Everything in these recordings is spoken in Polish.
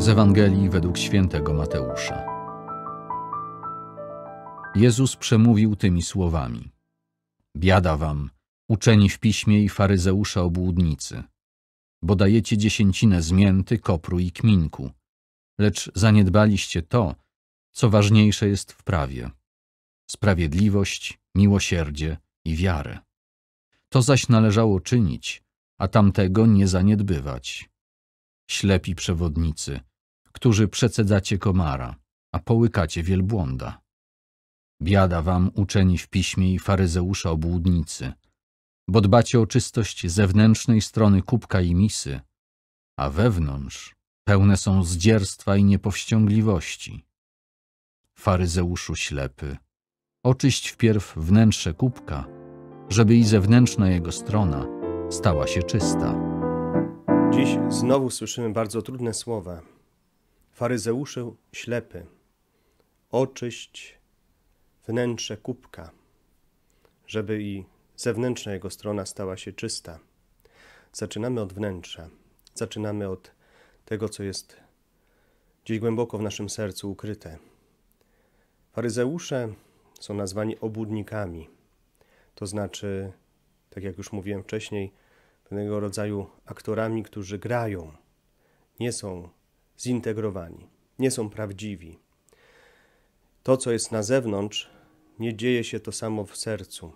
Z Ewangelii według świętego Mateusza. Jezus przemówił tymi słowami: Biada wam, uczeni w piśmie i faryzeusza obłudnicy, bo dajecie dziesięcinę zmięty, kopru i kminku, lecz zaniedbaliście to, co ważniejsze jest w prawie: sprawiedliwość, miłosierdzie i wiarę. To zaś należało czynić, a tamtego nie zaniedbywać. Ślepi przewodnicy, którzy przecedzacie komara, a połykacie wielbłąda. Biada wam, uczeni w piśmie i faryzeusza obłudnicy, bo dbacie o czystość zewnętrznej strony kubka i misy, a wewnątrz pełne są zdzierstwa i niepowściągliwości. Faryzeuszu ślepy, oczyść wpierw wnętrze kubka, żeby i zewnętrzna jego strona stała się czysta. Dziś znowu słyszymy bardzo trudne słowa faryzeusze ślepy, oczyść wnętrze kubka, żeby i zewnętrzna jego strona stała się czysta. Zaczynamy od wnętrza, zaczynamy od tego, co jest gdzieś głęboko w naszym sercu ukryte. Faryzeusze są nazwani obłudnikami, to znaczy, tak jak już mówiłem wcześniej, pewnego rodzaju aktorami, którzy grają, nie są zintegrowani, nie są prawdziwi. To, co jest na zewnątrz, nie dzieje się to samo w sercu.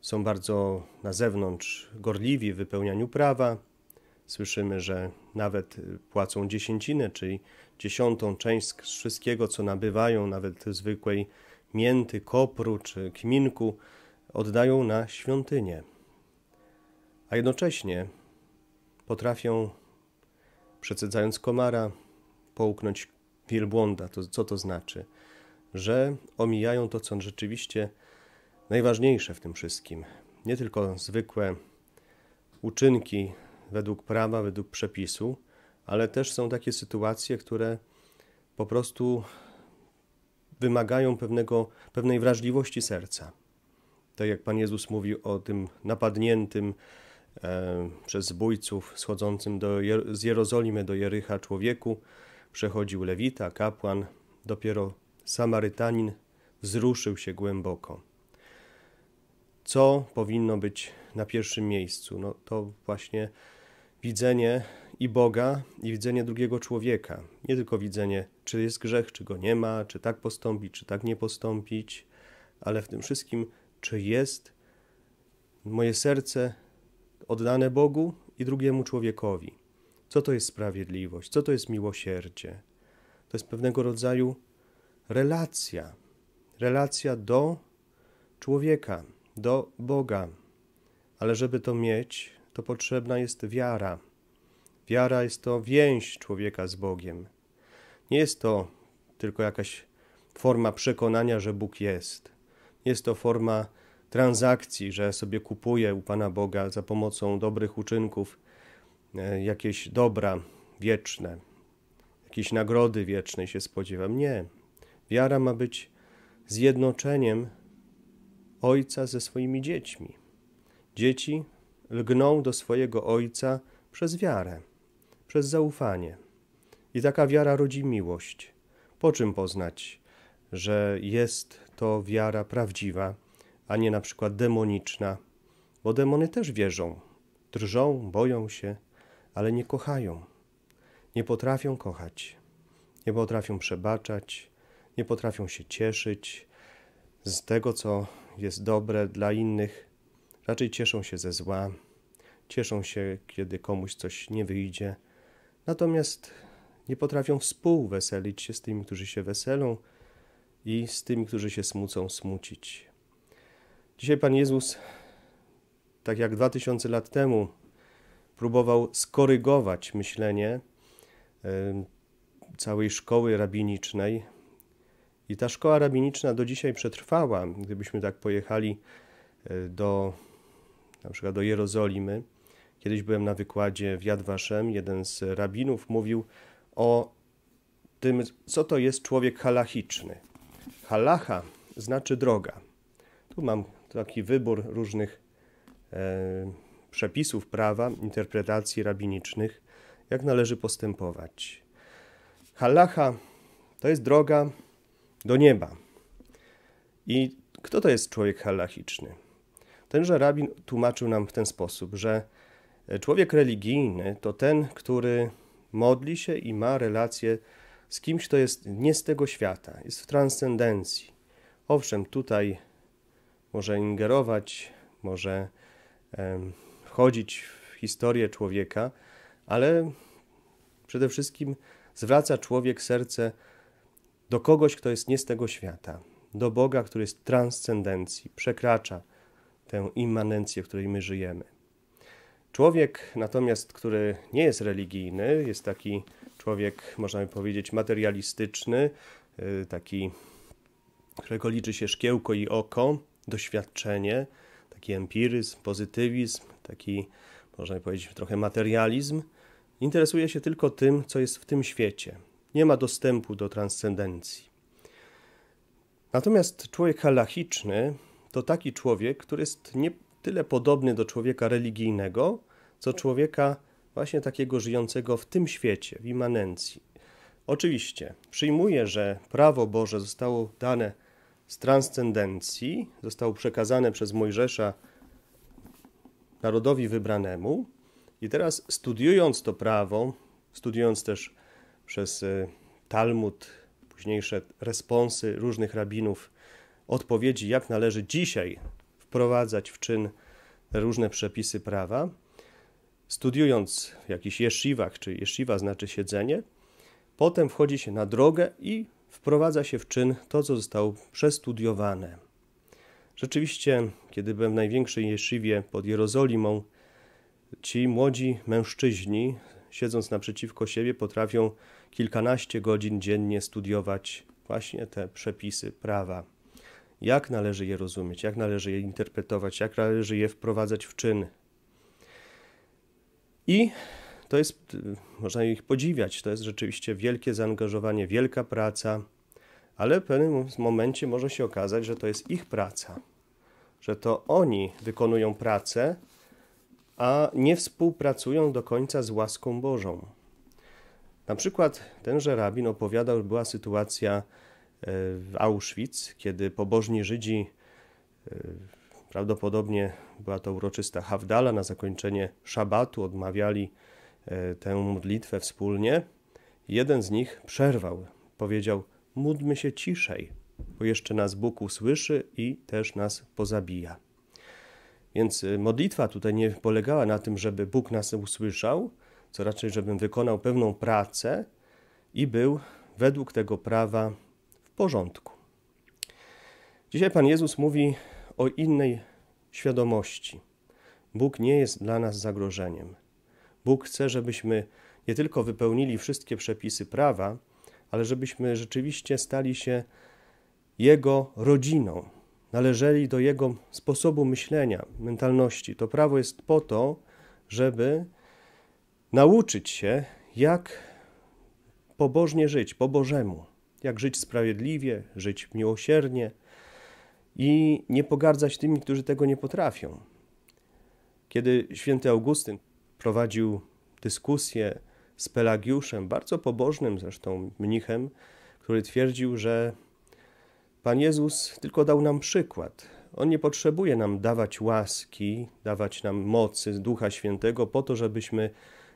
Są bardzo na zewnątrz gorliwi w wypełnianiu prawa. Słyszymy, że nawet y, płacą dziesięcinę, czyli dziesiątą część z wszystkiego, co nabywają, nawet zwykłej mięty, kopru czy kminku, oddają na świątynię. A jednocześnie potrafią przecedzając komara, połknąć wielbłąda. To, co to znaczy? Że omijają to, co rzeczywiście najważniejsze w tym wszystkim. Nie tylko zwykłe uczynki według prawa, według przepisu, ale też są takie sytuacje, które po prostu wymagają pewnego, pewnej wrażliwości serca. Tak jak Pan Jezus mówił o tym napadniętym, E, przez zbójców schodzącym do, z Jerozolimy do Jericha człowieku przechodził lewita, kapłan, dopiero Samarytanin wzruszył się głęboko. Co powinno być na pierwszym miejscu? No to właśnie widzenie i Boga, i widzenie drugiego człowieka. Nie tylko widzenie, czy jest grzech, czy go nie ma, czy tak postąpić, czy tak nie postąpić, ale w tym wszystkim, czy jest moje serce oddane Bogu i drugiemu człowiekowi. Co to jest sprawiedliwość? Co to jest miłosierdzie? To jest pewnego rodzaju relacja, relacja do człowieka, do Boga. Ale żeby to mieć, to potrzebna jest wiara. Wiara jest to więź człowieka z Bogiem. Nie jest to tylko jakaś forma przekonania, że Bóg jest. Jest to forma transakcji, że sobie kupuje u Pana Boga za pomocą dobrych uczynków e, jakieś dobra wieczne, jakieś nagrody wiecznej się spodziewam. Nie. Wiara ma być zjednoczeniem ojca ze swoimi dziećmi. Dzieci lgną do swojego ojca przez wiarę, przez zaufanie. I taka wiara rodzi miłość. Po czym poznać, że jest to wiara prawdziwa? a nie na przykład demoniczna, bo demony też wierzą, drżą, boją się, ale nie kochają. Nie potrafią kochać, nie potrafią przebaczać, nie potrafią się cieszyć z tego, co jest dobre dla innych. Raczej cieszą się ze zła, cieszą się, kiedy komuś coś nie wyjdzie. Natomiast nie potrafią współweselić się z tymi, którzy się weselą i z tymi, którzy się smucą, smucić. Dzisiaj Pan Jezus, tak jak 2000 lat temu, próbował skorygować myślenie całej szkoły rabinicznej. I ta szkoła rabiniczna do dzisiaj przetrwała. Gdybyśmy tak pojechali e, do na przykład do Jerozolimy, kiedyś byłem na wykładzie w Yad Vashem, jeden z rabinów mówił o tym, co to jest człowiek halachiczny. Halacha znaczy droga. Tu mam taki wybór różnych e, przepisów prawa, interpretacji rabinicznych, jak należy postępować. Halacha to jest droga do nieba. I kto to jest człowiek halachiczny? Tenże rabin tłumaczył nam w ten sposób, że e, człowiek religijny to ten, który modli się i ma relacje z kimś, kto jest nie z tego świata, jest w transcendencji. Owszem, tutaj może ingerować, może wchodzić w historię człowieka, ale przede wszystkim zwraca człowiek serce do kogoś, kto jest nie z tego świata, do Boga, który jest transcendencji, przekracza tę immanencję, w której my żyjemy. Człowiek natomiast, który nie jest religijny, jest taki człowiek, można by powiedzieć, materialistyczny, y, taki, którego liczy się szkiełko i oko, doświadczenie, taki empiryzm, pozytywizm, taki można powiedzieć trochę materializm, interesuje się tylko tym, co jest w tym świecie. Nie ma dostępu do transcendencji. Natomiast człowiek halachiczny to taki człowiek, który jest nie tyle podobny do człowieka religijnego, co człowieka właśnie takiego żyjącego w tym świecie, w immanencji. Oczywiście przyjmuje, że prawo Boże zostało dane z transcendencji zostało przekazane przez Mojżesza narodowi wybranemu. I teraz studiując to prawo, studiując też przez e, Talmud, późniejsze responsy różnych rabinów, odpowiedzi, jak należy dzisiaj wprowadzać w czyn różne przepisy prawa, studiując w jakichś jeszywach, czy jeszywa znaczy siedzenie, potem wchodzi się na drogę i wprowadza się w czyn to, co zostało przestudiowane. Rzeczywiście, kiedy byłem w największej jeszywie pod Jerozolimą, ci młodzi mężczyźni, siedząc naprzeciwko siebie, potrafią kilkanaście godzin dziennie studiować właśnie te przepisy prawa. Jak należy je rozumieć, jak należy je interpretować, jak należy je wprowadzać w czyn. I to jest, y, można ich podziwiać, to jest rzeczywiście wielkie zaangażowanie, wielka praca, ale w pewnym momencie może się okazać, że to jest ich praca, że to oni wykonują pracę, a nie współpracują do końca z łaską Bożą. Na przykład tenże rabin opowiadał, że była sytuacja e, w Auschwitz, kiedy pobożni Żydzi, e, prawdopodobnie była to uroczysta Hawdala na zakończenie szabatu, odmawiali E, tę modlitwę wspólnie, jeden z nich przerwał. Powiedział: Módlmy się ciszej, bo jeszcze nas Bóg usłyszy i też nas pozabija. Więc e, modlitwa tutaj nie polegała na tym, żeby Bóg nas usłyszał, co raczej, żebym wykonał pewną pracę i był według tego prawa w porządku. Dzisiaj Pan Jezus mówi o innej świadomości. Bóg nie jest dla nas zagrożeniem. Bóg chce, żebyśmy nie tylko wypełnili wszystkie przepisy prawa, ale żebyśmy rzeczywiście stali się Jego rodziną, należeli do Jego sposobu myślenia, mentalności. To prawo jest po to, żeby nauczyć się, jak pobożnie żyć, po Bożemu, jak żyć sprawiedliwie, żyć miłosiernie i nie pogardzać tymi, którzy tego nie potrafią. Kiedy święty Augustyn prowadził dyskusję z Pelagiuszem, bardzo pobożnym zresztą mnichem, który twierdził, że Pan Jezus tylko dał nam przykład. On nie potrzebuje nam dawać łaski, dawać nam mocy z Ducha Świętego po to, żebyśmy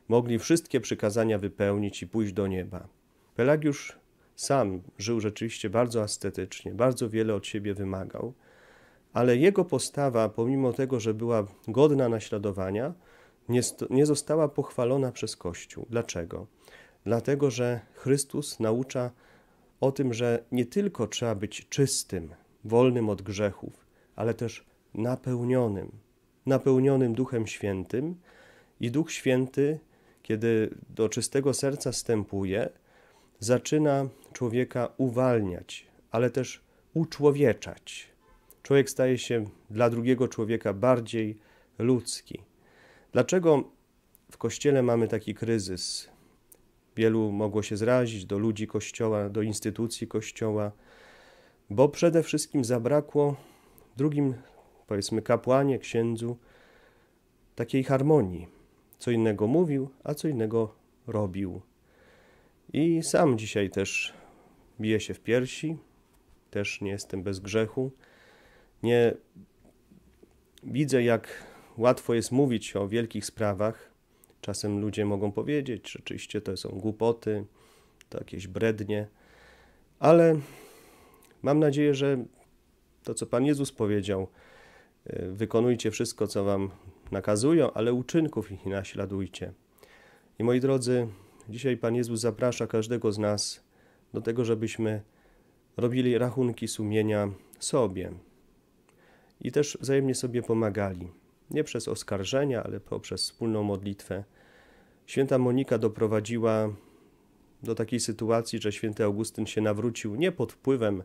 mogli wszystkie przykazania wypełnić i pójść do nieba. Pelagiusz sam żył rzeczywiście bardzo astetycznie, bardzo wiele od siebie wymagał, ale jego postawa, pomimo tego, że była godna naśladowania, nie, nie została pochwalona przez Kościół. Dlaczego? Dlatego, że Chrystus naucza o tym, że nie tylko trzeba być czystym, wolnym od grzechów, ale też napełnionym, napełnionym Duchem Świętym i Duch Święty, kiedy do czystego serca wstępuje, zaczyna człowieka uwalniać, ale też uczłowieczać. Człowiek staje się dla drugiego człowieka bardziej ludzki. Dlaczego w Kościele mamy taki kryzys? Wielu mogło się zrazić do ludzi Kościoła, do instytucji Kościoła, bo przede wszystkim zabrakło drugim, powiedzmy, kapłanie, księdzu, takiej harmonii. Co innego mówił, a co innego robił. I sam dzisiaj też biję się w piersi, też nie jestem bez grzechu. Nie widzę, jak łatwo jest mówić o wielkich sprawach. Czasem ludzie mogą powiedzieć, że rzeczywiście to są głupoty, to jakieś brednie, ale mam nadzieję, że to, co Pan Jezus powiedział, e, wykonujcie wszystko, co Wam nakazują, ale uczynków ich naśladujcie. I moi drodzy, dzisiaj Pan Jezus zaprasza każdego z nas do tego, żebyśmy robili rachunki sumienia sobie i też wzajemnie sobie pomagali nie przez oskarżenia, ale poprzez wspólną modlitwę. Święta Monika doprowadziła do takiej sytuacji, że święty Augustyn się nawrócił nie pod wpływem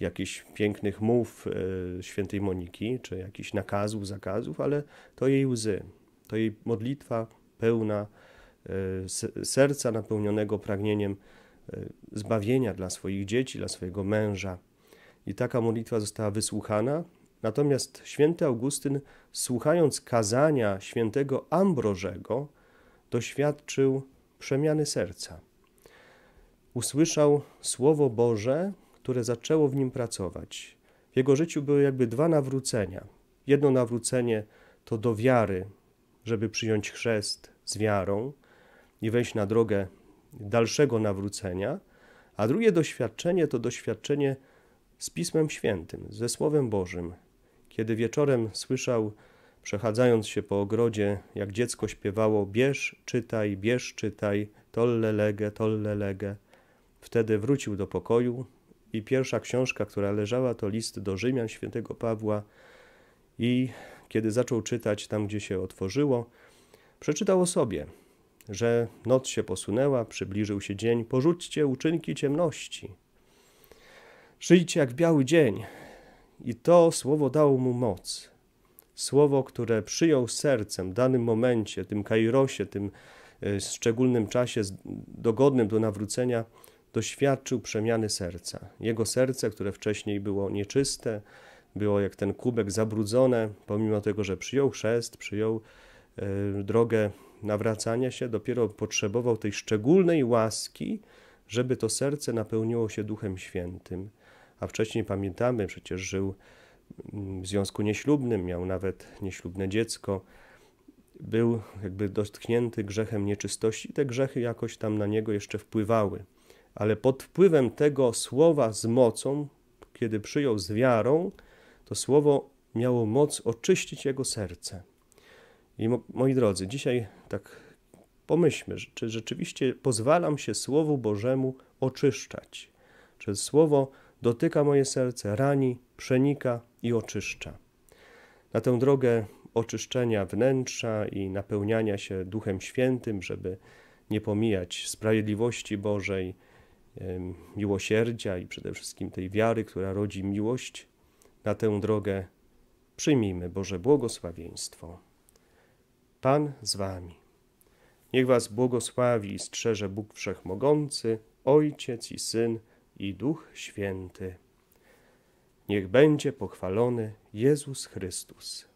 jakichś pięknych mów e, świętej Moniki, czy jakichś nakazów, zakazów, ale to jej łzy, to jej modlitwa pełna e, serca napełnionego pragnieniem e, zbawienia dla swoich dzieci, dla swojego męża. I taka modlitwa została wysłuchana, Natomiast święty Augustyn, słuchając kazania świętego Ambrożego, doświadczył przemiany serca. Usłyszał Słowo Boże, które zaczęło w nim pracować. W jego życiu były jakby dwa nawrócenia. Jedno nawrócenie to do wiary, żeby przyjąć chrzest z wiarą i wejść na drogę dalszego nawrócenia, a drugie doświadczenie to doświadczenie z Pismem Świętym, ze Słowem Bożym, kiedy wieczorem słyszał, przechadzając się po ogrodzie, jak dziecko śpiewało bierz, czytaj, bierz, czytaj, tolle lege, tolle lege. Wtedy wrócił do pokoju i pierwsza książka, która leżała, to list do Rzymian świętego Pawła i kiedy zaczął czytać tam, gdzie się otworzyło, przeczytał o sobie, że noc się posunęła, przybliżył się dzień, porzućcie uczynki ciemności. Żyjcie jak biały dzień, i to słowo dało mu moc. Słowo, które przyjął sercem w danym momencie, tym kairosie, tym e, szczególnym czasie dogodnym do nawrócenia, doświadczył przemiany serca. Jego serce, które wcześniej było nieczyste, było jak ten kubek zabrudzone, pomimo tego, że przyjął chrzest, przyjął e, drogę nawracania się, dopiero potrzebował tej szczególnej łaski, żeby to serce napełniło się Duchem Świętym a wcześniej pamiętamy, przecież żył mm, w związku nieślubnym, miał nawet nieślubne dziecko, był jakby dotknięty grzechem nieczystości, te grzechy jakoś tam na niego jeszcze wpływały. Ale pod wpływem tego słowa z mocą, kiedy przyjął z wiarą, to słowo miało moc oczyścić jego serce. I moi drodzy, dzisiaj tak pomyślmy, czy rzeczywiście pozwalam się Słowu Bożemu oczyszczać. Czy Słowo dotyka moje serce, rani, przenika i oczyszcza. Na tę drogę oczyszczenia wnętrza i napełniania się Duchem Świętym, żeby nie pomijać sprawiedliwości Bożej, miłosierdzia i przede wszystkim tej wiary, która rodzi miłość, na tę drogę przyjmijmy Boże błogosławieństwo. Pan z Wami. Niech Was błogosławi i strzeże Bóg Wszechmogący, Ojciec i Syn, i Duch Święty. Niech będzie pochwalony Jezus Chrystus.